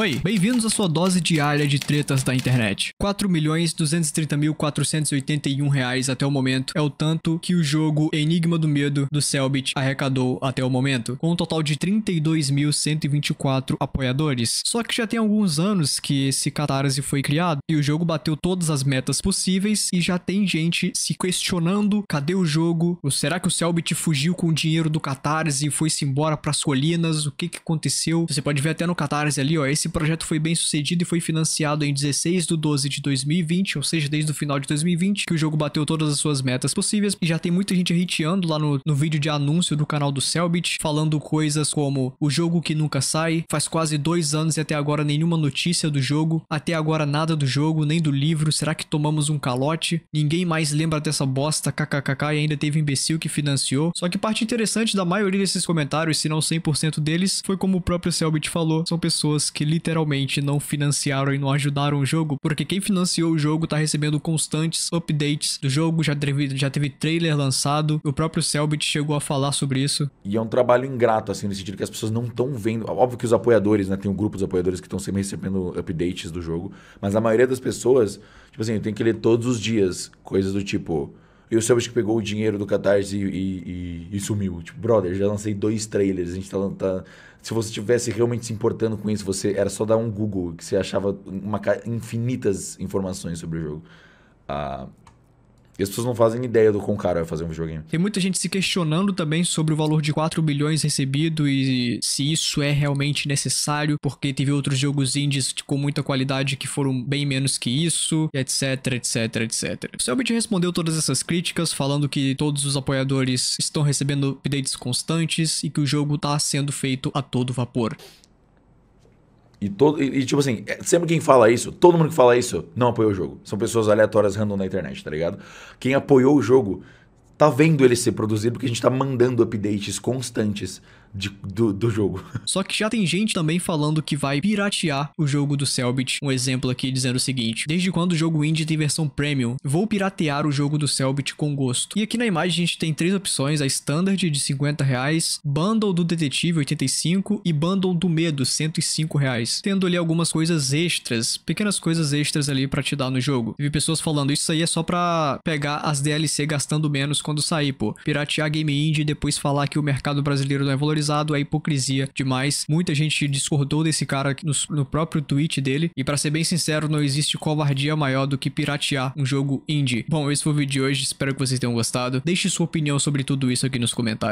Oi, bem-vindos à sua dose diária de tretas da internet. 4.230.481 reais até o momento é o tanto que o jogo Enigma do Medo do Selbit arrecadou até o momento, com um total de 32.124 apoiadores. Só que já tem alguns anos que esse catarse foi criado e o jogo bateu todas as metas possíveis e já tem gente se questionando, cadê o jogo? Ou será que o Selbit fugiu com o dinheiro do catarse e foi-se embora para as colinas? O que que aconteceu? Você pode ver até no catarse ali, ó, esse esse projeto foi bem sucedido e foi financiado em 16 de 12 de 2020, ou seja, desde o final de 2020, que o jogo bateu todas as suas metas possíveis. E já tem muita gente hateando lá no, no vídeo de anúncio do canal do Selbit, falando coisas como o jogo que nunca sai, faz quase dois anos e até agora nenhuma notícia do jogo, até agora nada do jogo, nem do livro, será que tomamos um calote? Ninguém mais lembra dessa bosta, kkkk, e ainda teve imbecil que financiou. Só que parte interessante da maioria desses comentários, se não 100% deles, foi como o próprio Selbit falou, são pessoas que literalmente não financiaram e não ajudaram o jogo, porque quem financiou o jogo tá recebendo constantes updates do jogo, já teve, já teve trailer lançado, o próprio Selbit chegou a falar sobre isso. E é um trabalho ingrato, assim, no sentido que as pessoas não estão vendo. Óbvio que os apoiadores, né? Tem um grupo de apoiadores que estão sempre recebendo updates do jogo, mas a maioria das pessoas, tipo assim, tem que ler todos os dias coisas do tipo. E o Selbit pegou o dinheiro do Catarse e, e, e, e, sumiu. Tipo, brother, já lancei dois trailers. A gente tá, tá, Se você tivesse realmente se importando com isso, você era só dar um Google que você achava uma, infinitas informações sobre o jogo. Ah, e as pessoas não fazem ideia do quão caro é fazer um videogame. Tem muita gente se questionando também sobre o valor de 4 bilhões recebido e se isso é realmente necessário, porque teve outros jogos indies com muita qualidade que foram bem menos que isso, etc, etc, etc. O Selbit respondeu todas essas críticas, falando que todos os apoiadores estão recebendo updates constantes e que o jogo está sendo feito a todo vapor. E, todo, e, e, tipo assim, é, sempre quem fala isso, todo mundo que fala isso, não apoiou o jogo. São pessoas aleatórias random na internet, tá ligado? Quem apoiou o jogo tá vendo ele ser produzido porque a gente tá mandando updates constantes de, do, do, jogo. Só que já tem gente também falando que vai piratear o jogo do Selbit. Um exemplo aqui dizendo o seguinte: Desde quando o jogo indie tem versão premium? Vou piratear o jogo do Selbit com gosto. E aqui na imagem a gente tem três opções: a standard de 50 reais, bundle do detetive 85 e bundle do medo 105 reais, tendo ali algumas coisas extras, pequenas coisas extras ali para te dar no jogo. vi pessoas falando isso aí é só para pegar as DLC gastando menos quando sair, pô. Piratear game indie e depois falar que o mercado brasileiro não é valorizado a hipocrisia demais. Muita gente discordou desse cara no, no próprio tweet dele. E para ser bem sincero, não existe covardia maior do que piratear um jogo indie. Bom, esse foi o vídeo de hoje. Espero que vocês tenham gostado. Deixe sua opinião sobre tudo isso aqui nos comentários.